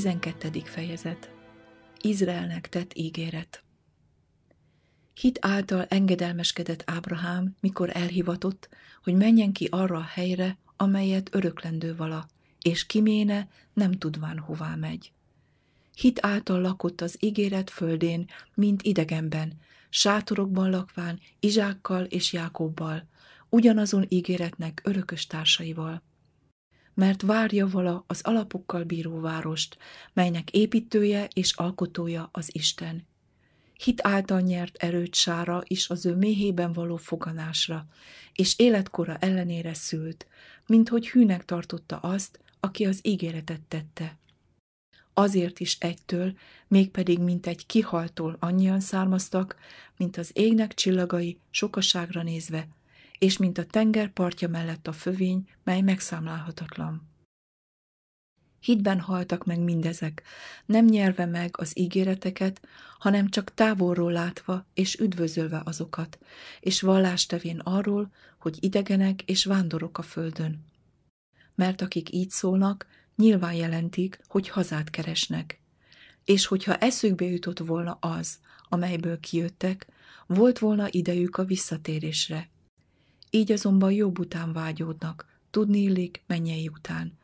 12. fejezet Izraelnek tett ígéret Hit által engedelmeskedett Ábrahám, mikor elhivatott, hogy menjen ki arra a helyre, amelyet öröklendő vala, és kiméne, nem tudván hová megy. Hit által lakott az ígéret földén, mint idegenben, sátorokban lakván, Izsákkal és Jákobbal, ugyanazon ígéretnek örökös társaival – mert várja vala az alapokkal bíró várost, melynek építője és alkotója az Isten. Hit által nyert erőt sára is az ő méhében való foganásra, és életkora ellenére szült, minthogy hűnek tartotta azt, aki az ígéretet tette. Azért is egytől, mégpedig mint egy kihaltól annyian származtak, mint az égnek csillagai sokaságra nézve és mint a tenger partja mellett a fövény, mely megszámlálhatatlan. Hitben haltak meg mindezek, nem nyerve meg az ígéreteket, hanem csak távolról látva és üdvözölve azokat, és tevén arról, hogy idegenek és vándorok a földön. Mert akik így szólnak, nyilván jelentik, hogy hazát keresnek. És hogyha eszükbe jutott volna az, amelyből kijöttek, volt volna idejük a visszatérésre, így azonban jobb után vágyódnak, tudni illik mennyei után.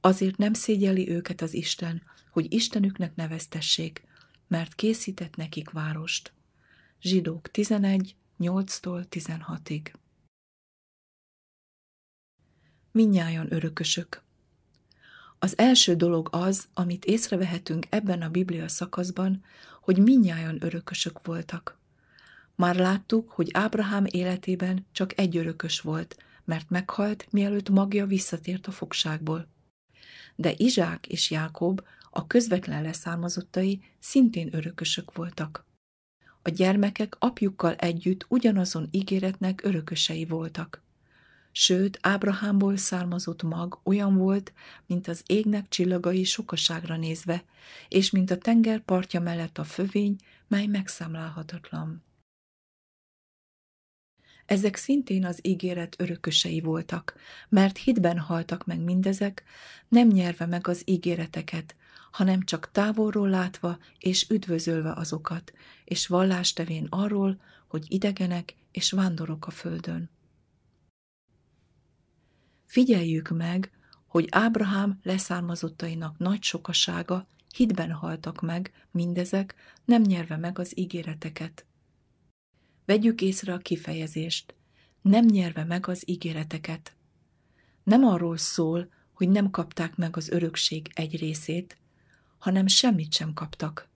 Azért nem szégyeli őket az Isten, hogy Istenüknek neveztessék, mert készített nekik várost. Zsidók 11, 8-tól 16-ig. Minnyájan örökösök. Az első dolog az, amit észrevehetünk ebben a Biblia szakaszban, hogy minnyájan örökösök voltak. Már láttuk, hogy Ábrahám életében csak egy örökös volt, mert meghalt, mielőtt magja visszatért a fogságból. De Izsák és Jákob, a közvetlen leszármazottai szintén örökösök voltak. A gyermekek apjukkal együtt ugyanazon ígéretnek örökösei voltak. Sőt, Ábrahámból származott mag olyan volt, mint az égnek csillagai sokaságra nézve, és mint a tenger partja mellett a fövény, mely megszámlálhatatlan. Ezek szintén az ígéret örökösei voltak, mert hitben haltak meg mindezek, nem nyerve meg az ígéreteket, hanem csak távolról látva és üdvözölve azokat, és vallást tevén arról, hogy idegenek és vándorok a földön. Figyeljük meg, hogy Ábrahám leszármazottainak nagy sokasága hitben haltak meg mindezek, nem nyerve meg az ígéreteket. Vegyük észre a kifejezést, nem nyerve meg az ígéreteket. Nem arról szól, hogy nem kapták meg az örökség egy részét, hanem semmit sem kaptak.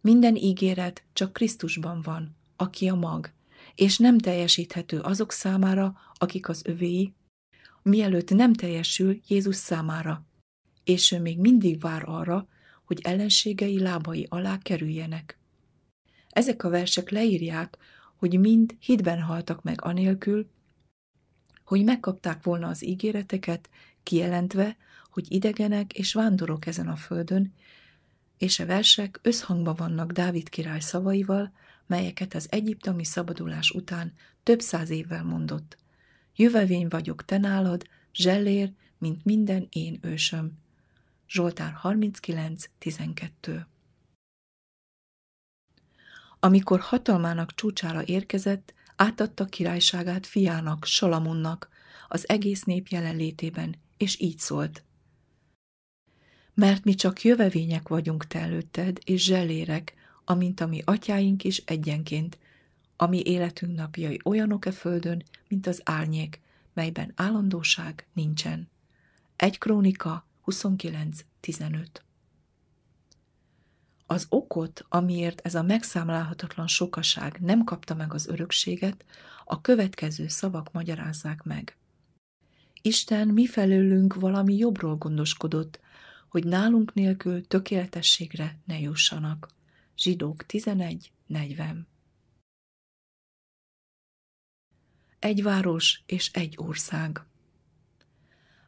Minden ígéret csak Krisztusban van, aki a mag, és nem teljesíthető azok számára, akik az övéi, mielőtt nem teljesül Jézus számára, és ő még mindig vár arra, hogy ellenségei lábai alá kerüljenek. Ezek a versek leírják, hogy mind hitben haltak meg anélkül, hogy megkapták volna az ígéreteket, kijelentve, hogy idegenek és vándorok ezen a földön, és a versek összhangban vannak Dávid király szavaival, melyeket az egyiptomi szabadulás után több száz évvel mondott. Jövevény vagyok te nálad, zsellér, mint minden én ősöm. Zsoltár 39.12 amikor hatalmának csúcsára érkezett, átadta királyságát fiának, Salamunnak, az egész nép jelenlétében, és így szólt. Mert mi csak jövevények vagyunk te előtted, és zselérek, amint a mi atyáink is egyenként, a mi életünk napjai olyanok-e földön, mint az árnyék, melyben állandóság nincsen. Egy Krónika 29.15 az okot, amiért ez a megszámlálhatatlan sokaság nem kapta meg az örökséget, a következő szavak magyarázzák meg. Isten mi felőlünk valami jobbról gondoskodott, hogy nálunk nélkül tökéletességre ne jussanak. Zsidók 11.40 Egy város és egy ország.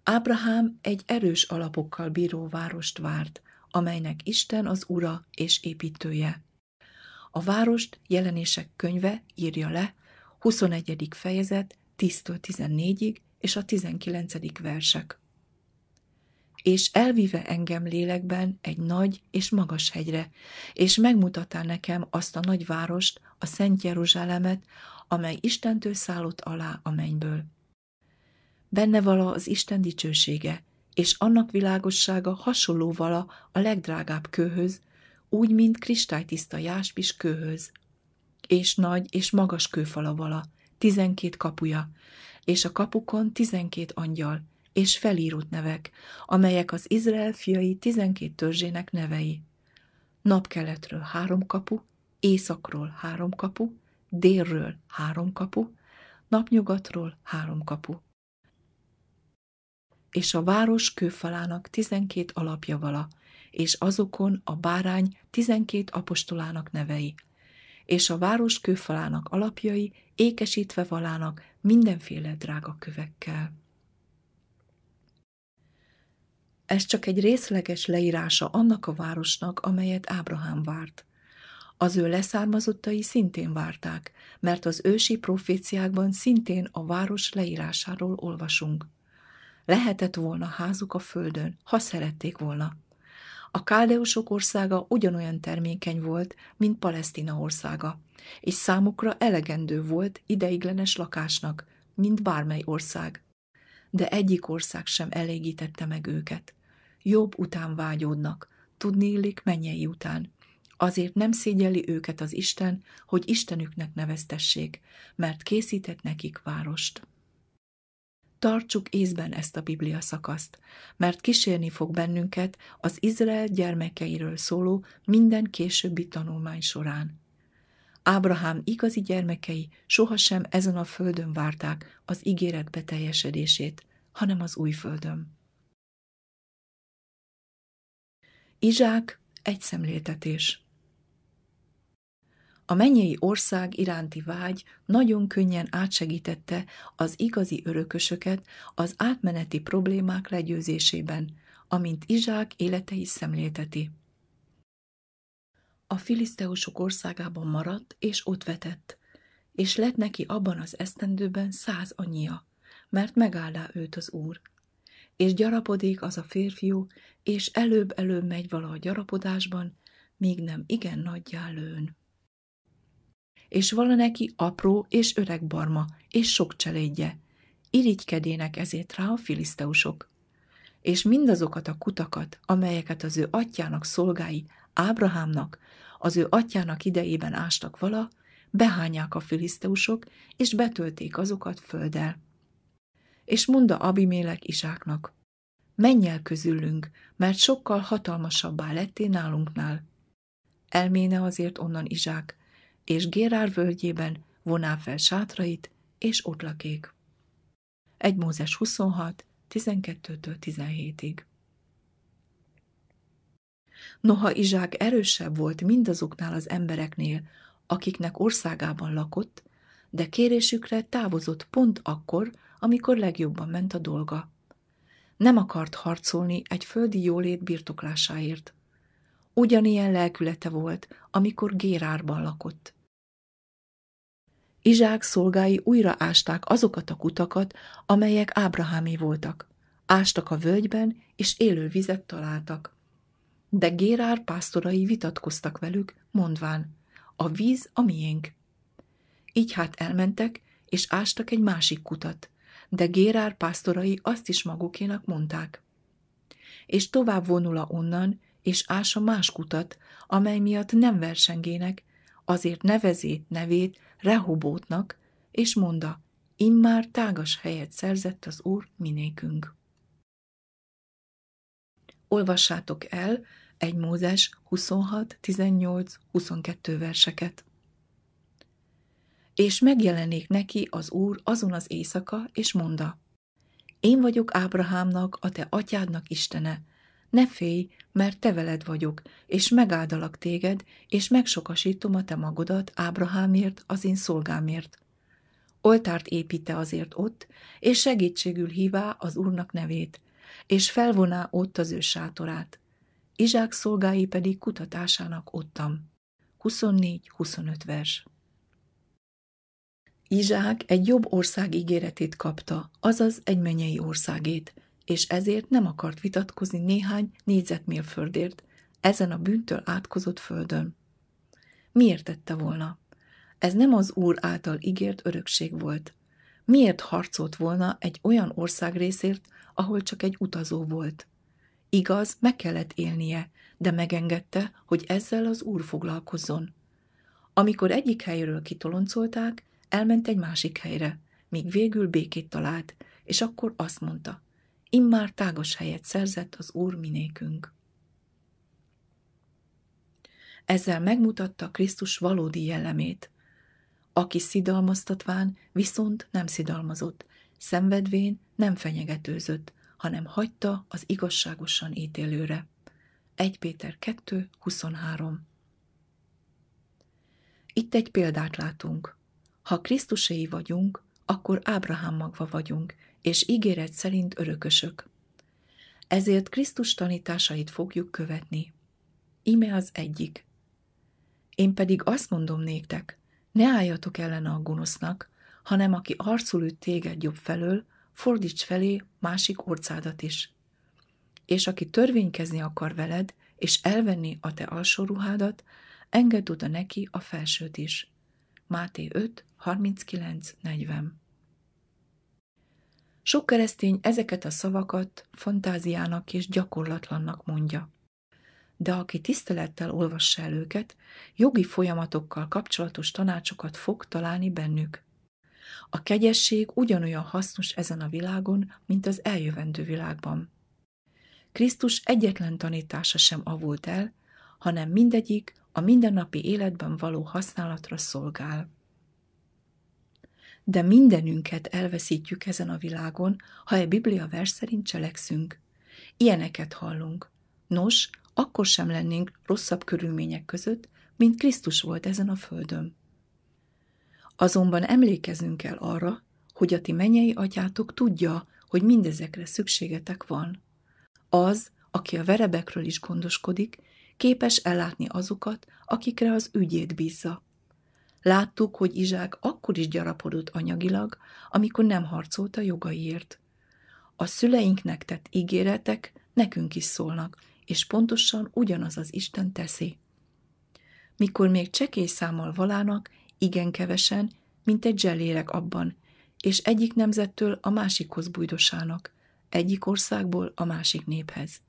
Ábrahám egy erős alapokkal bíró várost várt, amelynek Isten az ura és építője. A várost jelenések könyve írja le, 21. fejezet 10 14-ig és a 19. versek. És elvive engem lélekben egy nagy és magas hegyre, és megmutatá nekem azt a nagy várost, a Szent Jeruzsálemet, amely Istentől szállott alá a mennyből. Benne vala az Isten dicsősége, és annak világossága hasonló vala a legdrágább kőhöz, úgy, mint kristálytiszta jáspis kőhöz. És nagy és magas kőfala vala, tizenkét kapuja, és a kapukon tizenkét angyal, és felírott nevek, amelyek az Izrael fiai tizenkét törzsének nevei. Napkeletről három kapu, északról három kapu, délről három kapu, napnyugatról három kapu és a város kőfalának tizenkét alapja vala, és azokon a bárány tizenkét apostolának nevei, és a város kőfalának alapjai ékesítve valának mindenféle drága kövekkel. Ez csak egy részleges leírása annak a városnak, amelyet Ábrahám várt. Az ő leszármazottai szintén várták, mert az ősi proféciákban szintén a város leírásáról olvasunk. Lehetett volna házuk a földön, ha szerették volna. A káldeusok országa ugyanolyan termékeny volt, mint Palesztina országa, és számukra elegendő volt ideiglenes lakásnak, mint bármely ország. De egyik ország sem elégítette meg őket. Jobb után vágyódnak, tudni illik mennyei után. Azért nem szégyeli őket az Isten, hogy Istenüknek neveztessék, mert készített nekik várost. Tartsuk észben ezt a Biblia szakaszt, mert kísérni fog bennünket az Izrael gyermekeiről szóló minden későbbi tanulmány során. Ábrahám igazi gyermekei sohasem ezen a földön várták az ígéret beteljesedését, hanem az új földön. Izsák egy szemléltetés. A mennyei ország iránti vágy nagyon könnyen átsegítette az igazi örökösöket az átmeneti problémák legyőzésében, amint Izsák élete is szemlélteti. A filiszteusok országában maradt, és ott vetett, és lett neki abban az esztendőben száz anyja, mert megállá őt az úr. És gyarapodik az a férfiú, és előbb-előbb megy vala a gyarapodásban, míg nem igen nagyjá lőn és valaneki apró és öreg barma, és sok cselédje. Irigykedének ezért rá a filiszteusok. És mindazokat a kutakat, amelyeket az ő atyának szolgái, Ábrahámnak, az ő atyának idejében ástak vala, behányák a filiszteusok, és betölték azokat földdel. És mondta Abimélek Isáknak, menj el közülünk, mert sokkal hatalmasabbá lettél nálunknál. Elméne azért onnan Izsák, és Gérár völgyében voná fel sátrait, és ott lakék. 1 Mózes 26, 12 17-ig. Noha Izsák erősebb volt mindazoknál az embereknél, akiknek országában lakott, de kérésükre távozott pont akkor, amikor legjobban ment a dolga. Nem akart harcolni egy földi jólét birtoklásáért. Ugyanilyen lelkülete volt, amikor Gérárban lakott. Izsák szolgái újra ásták azokat a kutakat, amelyek Ábrahámé voltak. Ástak a völgyben, és élő vizet találtak. De Gérár pásztorai vitatkoztak velük, mondván, a víz a miénk. Így hát elmentek, és ástak egy másik kutat, de Gérár pásztorai azt is magukénak mondták. És tovább vonula onnan, és ás a más kutat, amely miatt nem versengének, azért nevezi nevét Rehobótnak, és monda, immár tágas helyet szerzett az Úr minékünk. Olvassátok el 1 Mózes 26, 18, 22 verseket. És megjelenik neki az Úr azon az éjszaka, és monda, én vagyok Ábrahámnak, a te atyádnak Istene, ne félj, mert te veled vagyok, és megáldalak téged, és megsokasítom a te magodat Ábrahámért, az én szolgámért. Oltárt építe azért ott, és segítségül hívá az Úrnak nevét, és felvoná ott az ő sátorát. Izsák szolgái pedig kutatásának ottam. 24-25 vers. Izsák egy jobb ország ígéretét kapta, azaz egy menyei országét – és ezért nem akart vitatkozni néhány négyzetmérföldért ezen a bűntől átkozott földön. Miért tette volna? Ez nem az Úr által ígért örökség volt. Miért harcolt volna egy olyan ország részért, ahol csak egy utazó volt? Igaz, meg kellett élnie, de megengedte, hogy ezzel az Úr foglalkozzon. Amikor egyik helyről kitoloncolták, elment egy másik helyre, míg végül békét talált, és akkor azt mondta – immár tágos helyet szerzett az Úr minékünk. Ezzel megmutatta Krisztus valódi jellemét, aki szidalmaztatván viszont nem szidalmazott, szenvedvén nem fenyegetőzött, hanem hagyta az igazságosan ítélőre. 1 Péter 2, 23 Itt egy példát látunk. Ha Krisztuséi vagyunk, akkor Ábrahám magva vagyunk, és ígéret szerint örökösök. Ezért Krisztus tanításait fogjuk követni. Ime az egyik. Én pedig azt mondom néktek, ne álljatok ellen a gonosznak, hanem aki arcul üt téged jobb felől, fordíts felé másik orcádat is. És aki törvénykezni akar veled, és elvenni a te alsó ruhádat, engedd oda neki a felsőt is. Máté 5, 39, 40 sok keresztény ezeket a szavakat fantáziának és gyakorlatlannak mondja. De aki tisztelettel olvassa el őket, jogi folyamatokkal kapcsolatos tanácsokat fog találni bennük. A kegyesség ugyanolyan hasznos ezen a világon, mint az eljövendő világban. Krisztus egyetlen tanítása sem avult el, hanem mindegyik a mindennapi életben való használatra szolgál de mindenünket elveszítjük ezen a világon, ha egy Biblia vers szerint cselekszünk. Ilyeneket hallunk. Nos, akkor sem lennénk rosszabb körülmények között, mint Krisztus volt ezen a földön. Azonban emlékezünk el arra, hogy a ti menyei atyátok tudja, hogy mindezekre szükségetek van. Az, aki a verebekről is gondoskodik, képes ellátni azokat, akikre az ügyét bízza. Láttuk, hogy Izsák akkor is gyarapodott anyagilag, amikor nem harcolt a jogaiért. A szüleinknek tett ígéretek nekünk is szólnak, és pontosan ugyanaz az Isten teszi. Mikor még csekély számmal valának, igen kevesen, mint egy zselérek abban, és egyik nemzettől a másikhoz bújdosának, egyik országból a másik néphez.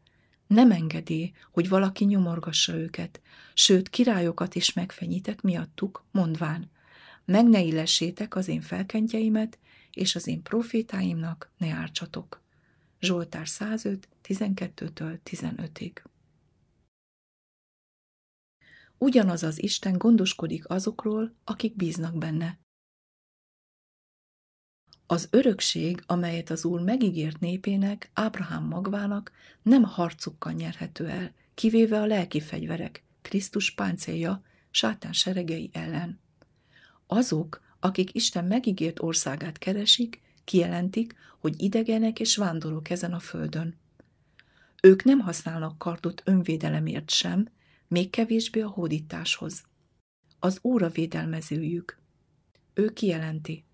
Nem engedi, hogy valaki nyomorgassa őket, sőt királyokat is megfenyített miattuk, mondván, meg ne illessétek az én felkentjeimet, és az én profétáimnak ne ártsatok. Zsoltár 105, 12 15-ig. Ugyanaz az Isten gondoskodik azokról, akik bíznak benne, az örökség, amelyet az Úr megígért népének, Ábrahám magvának nem harcukkal nyerhető el, kivéve a lelki fegyverek, Krisztus páncélja, sátán seregei ellen. Azok, akik Isten megígért országát keresik, kijelentik, hogy idegenek és vándorok ezen a földön. Ők nem használnak kardot önvédelemért sem, még kevésbé a hódításhoz. Az óra védelmezőjük. Ő kijelenti.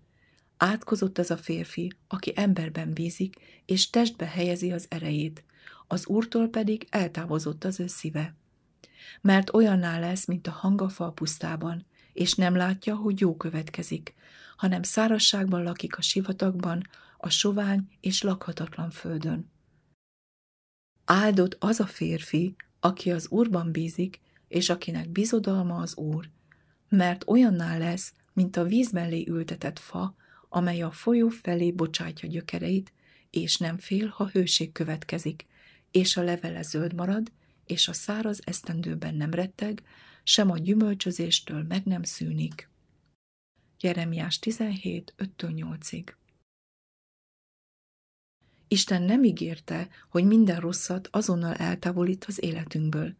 Átkozott ez a férfi, aki emberben bízik, és testbe helyezi az erejét, az úrtól pedig eltávozott az ő szíve. Mert olyanná lesz, mint a hangafa a pusztában, és nem látja, hogy jó következik, hanem szárasságban lakik a sivatagban, a sovány és lakhatatlan földön. Áldott az a férfi, aki az Úrban bízik, és akinek bizodalma az Úr, mert olyanná lesz, mint a víz mellé ültetett fa, amely a folyó felé bocsátja gyökereit, és nem fél, ha hőség következik, és a levele zöld marad, és a száraz esztendőben nem retteg, sem a gyümölcsözéstől meg nem szűnik. Jeremiás 17, 5-8-ig Isten nem ígérte, hogy minden rosszat azonnal eltávolít az életünkből,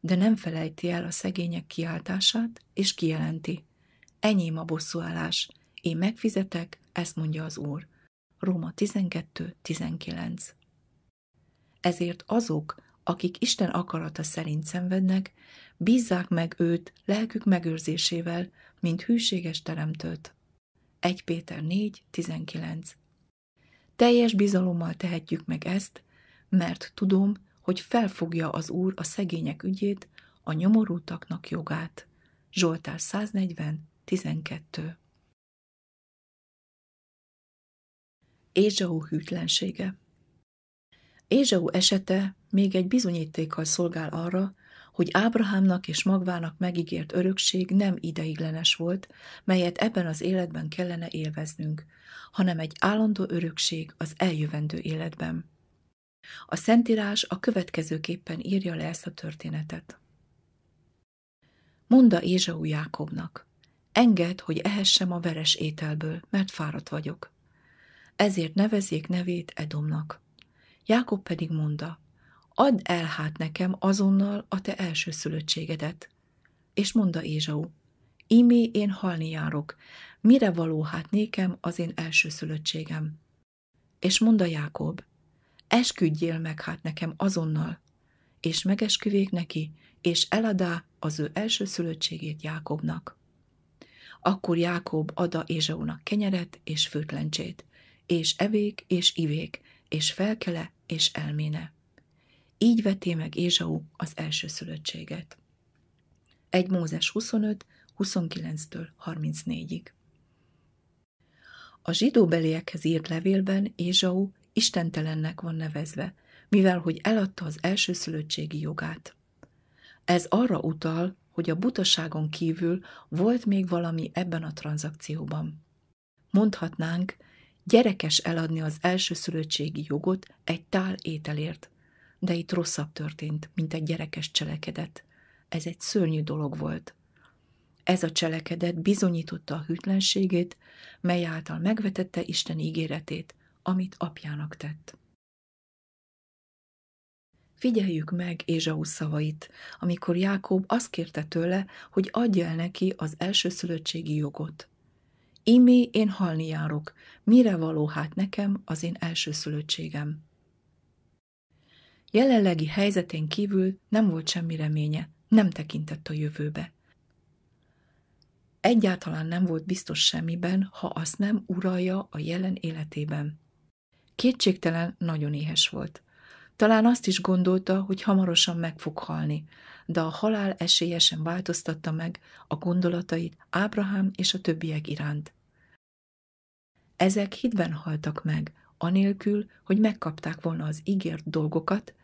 de nem felejti el a szegények kiáltását, és kijelenti. Enyém a bosszúállás, én megfizetek, ezt mondja az Úr. Róma 12.19 Ezért azok, akik Isten akarata szerint szenvednek, bízzák meg őt lelkük megőrzésével, mint hűséges teremtőt. 1 Péter 4.19 Teljes bizalommal tehetjük meg ezt, mert tudom, hogy felfogja az Úr a szegények ügyét, a nyomorultaknak jogát. Zsoltár 140. 12. Ézsau hűtlensége. Ézsau esete még egy bizonyítékkal szolgál arra, hogy Ábrahámnak és Magvának megígért örökség nem ideiglenes volt, melyet ebben az életben kellene élveznünk, hanem egy állandó örökség az eljövendő életben. A Szentírás a következőképpen írja le ezt a történetet. Monda Ézsau Jákobnak, enged, hogy ehessem a veres ételből, mert fáradt vagyok ezért nevezzék nevét Edomnak. Jákob pedig mondta, add el hát nekem azonnal a te szülöttségedet. És mondta Ézsau, ímé én halni járok, mire való hát nékem az én szülöttségem. És mondta Jákob, esküdjél meg hát nekem azonnal, és megesküvék neki, és eladá az ő szülöttségét Jákobnak. Akkor Jákob ada Ézsaunak kenyeret és főtlencsét, és evék, és ivék, és felkele, és elméne. Így veté meg Ézsau az első szülöttséget. 1 Mózes 25, 29 34-ig. A zsidó beliekhez írt levélben Ézsau istentelennek van nevezve, mivel hogy eladta az elsőszülöttségi jogát. Ez arra utal, hogy a butaságon kívül volt még valami ebben a tranzakcióban. Mondhatnánk, Gyerekes eladni az elsőszülöttségi jogot egy tál ételért, de itt rosszabb történt, mint egy gyerekes cselekedet. Ez egy szörnyű dolog volt. Ez a cselekedet bizonyította a hűtlenségét, mely által megvetette Isten ígéretét, amit apjának tett. Figyeljük meg Ézsau szavait, amikor Jákob azt kérte tőle, hogy adja el neki az elsőszülöttségi jogot imé én halni járok, mire való hát nekem az én elsőszülöttségem. Jelenlegi helyzetén kívül nem volt semmi reménye, nem tekintett a jövőbe. Egyáltalán nem volt biztos semmiben, ha azt nem uralja a jelen életében. Kétségtelen nagyon éhes volt. Talán azt is gondolta, hogy hamarosan meg fog halni, de a halál esélyesen változtatta meg a gondolatait Ábrahám és a többiek iránt. Ezek hitben haltak meg, anélkül, hogy megkapták volna az ígért dolgokat,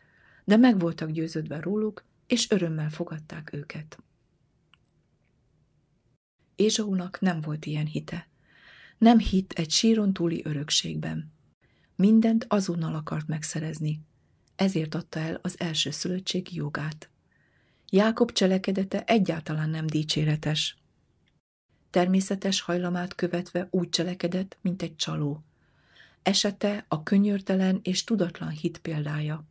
de meg voltak győződve róluk, és örömmel fogadták őket. Ézsónak nem volt ilyen hite. Nem hitt egy síron túli örökségben. Mindent azonnal akart megszerezni, ezért adta el az első szülöttségi jogát. Jákob cselekedete egyáltalán nem dicséretes. Természetes hajlamát követve úgy cselekedett, mint egy csaló. Esete a könyörtelen és tudatlan hit példája.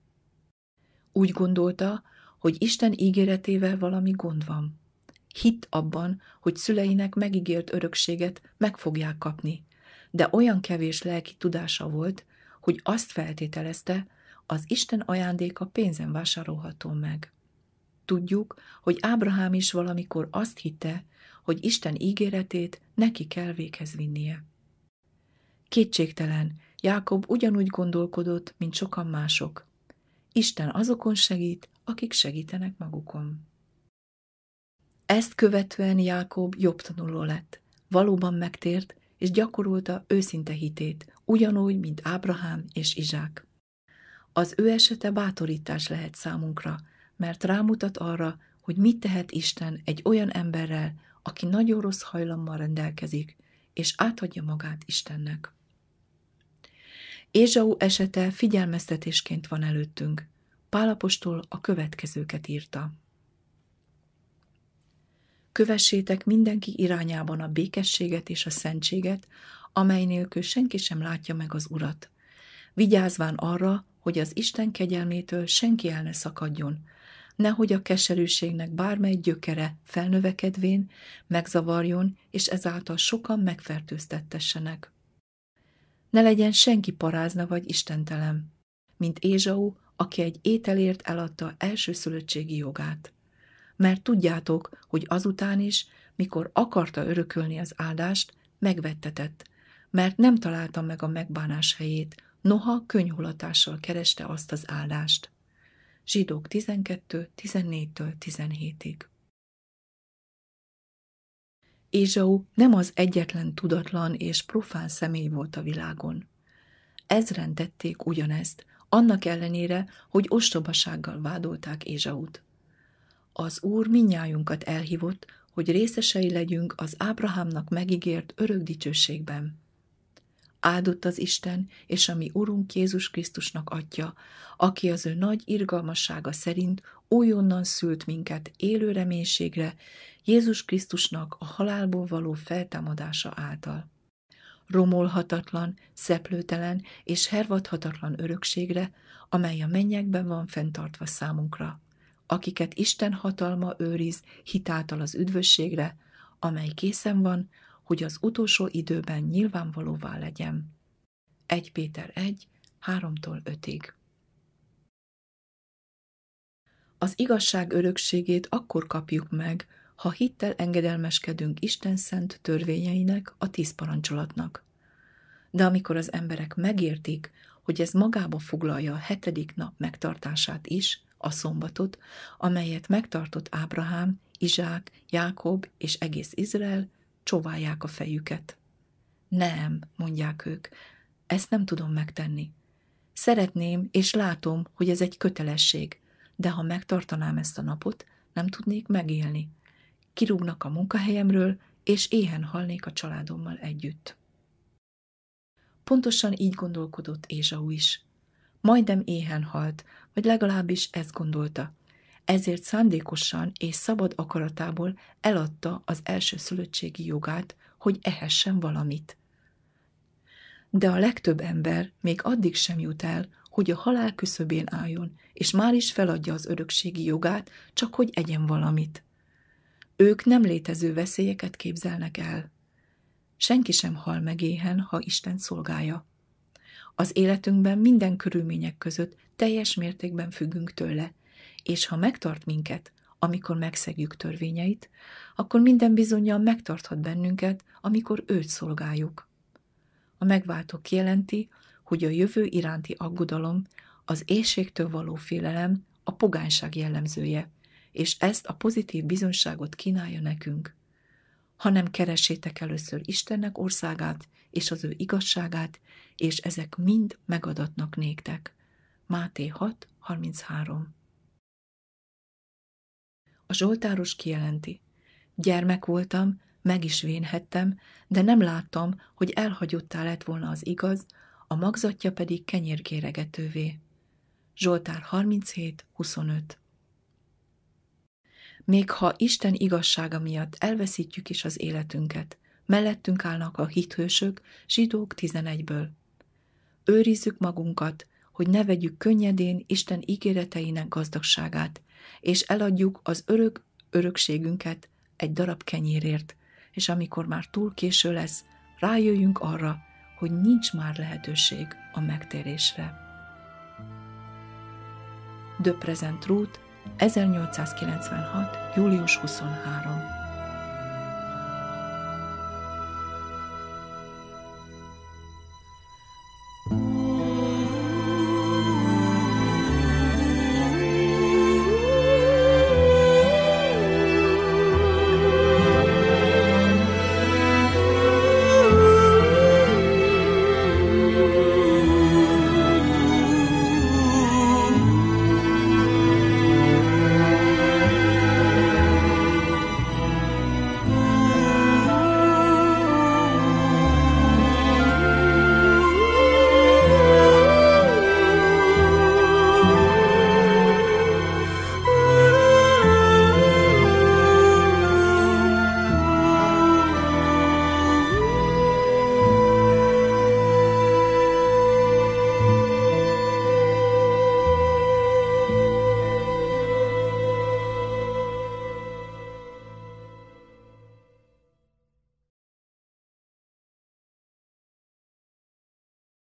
Úgy gondolta, hogy Isten ígéretével valami gond van. Hitt abban, hogy szüleinek megígért örökséget meg fogják kapni, de olyan kevés lelki tudása volt, hogy azt feltételezte, az Isten ajándéka pénzen vásárolható meg. Tudjuk, hogy Ábrahám is valamikor azt hitte, hogy Isten ígéretét neki kell véghez vinnie. Kétségtelen, Jákob ugyanúgy gondolkodott, mint sokan mások. Isten azokon segít, akik segítenek magukon. Ezt követően Jákob jobb tanuló lett, valóban megtért, és gyakorolta őszinte hitét, ugyanúgy, mint Ábrahám és Izsák. Az ő esete bátorítás lehet számunkra, mert rámutat arra, hogy mit tehet Isten egy olyan emberrel, aki nagyon rossz hajlammal rendelkezik, és átadja magát Istennek. Ézsau esete figyelmeztetésként van előttünk. Pálapostól a következőket írta. Kövessétek mindenki irányában a békességet és a szentséget, amely nélkül senki sem látja meg az Urat. Vigyázván arra, hogy az Isten kegyelmétől senki el ne szakadjon, nehogy a keserűségnek bármely gyökere felnövekedvén megzavarjon, és ezáltal sokan megfertőztettessenek. Ne legyen senki parázna vagy istentelem, mint Ézsau, aki egy ételért eladta elsőszülöttségi jogát. Mert tudjátok, hogy azután is, mikor akarta örökölni az áldást, megvettetett, mert nem találta meg a megbánás helyét, noha könyhulatással kereste azt az állást. Zsidók 12-14-től 17-ig. Ézsau nem az egyetlen tudatlan és profán személy volt a világon. Ezren tették ugyanezt, annak ellenére, hogy ostobasággal vádolták Ézsaut. Az Úr minnyájunkat elhívott, hogy részesei legyünk az Ábrahámnak megígért örök dicsőségben áldott az Isten, és a mi Urunk Jézus Krisztusnak adja, aki az ő nagy irgalmassága szerint újonnan szült minket élő reménységre, Jézus Krisztusnak a halálból való feltámadása által. Romolhatatlan, szeplőtelen és hervadhatatlan örökségre, amely a mennyekben van fenntartva számunkra, akiket Isten hatalma őriz hitáltal az üdvösségre, amely készen van hogy az utolsó időben nyilvánvalóvá legyen. 1 Péter 1, 3-tól 5-ig. Az igazság örökségét akkor kapjuk meg, ha hittel engedelmeskedünk Isten szent törvényeinek, a tíz parancsolatnak. De amikor az emberek megértik, hogy ez magába foglalja a hetedik nap megtartását is, a szombatot, amelyet megtartott Ábrahám, Izsák, Jákob és egész Izrael, csóválják a fejüket. Nem, mondják ők, ezt nem tudom megtenni. Szeretném, és látom, hogy ez egy kötelesség, de ha megtartanám ezt a napot, nem tudnék megélni. Kirúgnak a munkahelyemről, és éhen halnék a családommal együtt. Pontosan így gondolkodott Ézsau is. Majdnem éhen halt, vagy legalábbis ezt gondolta, ezért szándékosan és szabad akaratából eladta az első szülöttségi jogát, hogy ehessen valamit. De a legtöbb ember még addig sem jut el, hogy a halál küszöbén álljon, és már is feladja az örökségi jogát, csak hogy egyen valamit. Ők nem létező veszélyeket képzelnek el. Senki sem hal meg éhen, ha Isten szolgálja. Az életünkben minden körülmények között teljes mértékben függünk tőle, és ha megtart minket, amikor megszegjük törvényeit, akkor minden bizonyal megtarthat bennünket, amikor őt szolgáljuk. A megváltó kijelenti, hogy a jövő iránti aggodalom, az éjségtől való félelem a pogányság jellemzője, és ezt a pozitív bizonságot kínálja nekünk. Hanem keresétek először Istennek országát és az ő igazságát, és ezek mind megadatnak néktek. Máté 6.33 a Zsoltáros kijelenti, gyermek voltam, meg is vénhettem, de nem láttam, hogy elhagyottá lett volna az igaz, a magzatja pedig kenyérkéregetővé. Zsoltár 37-25 Még ha Isten igazsága miatt elveszítjük is az életünket, mellettünk állnak a hithősök, zsidók 11-ből. Őrizzük magunkat, hogy ne vegyük könnyedén Isten ígéreteinek gazdagságát, és eladjuk az örök örökségünket egy darab kenyérért, és amikor már túl késő lesz, rájöjjünk arra, hogy nincs már lehetőség a megtérésre. The Present Route 1896. július 23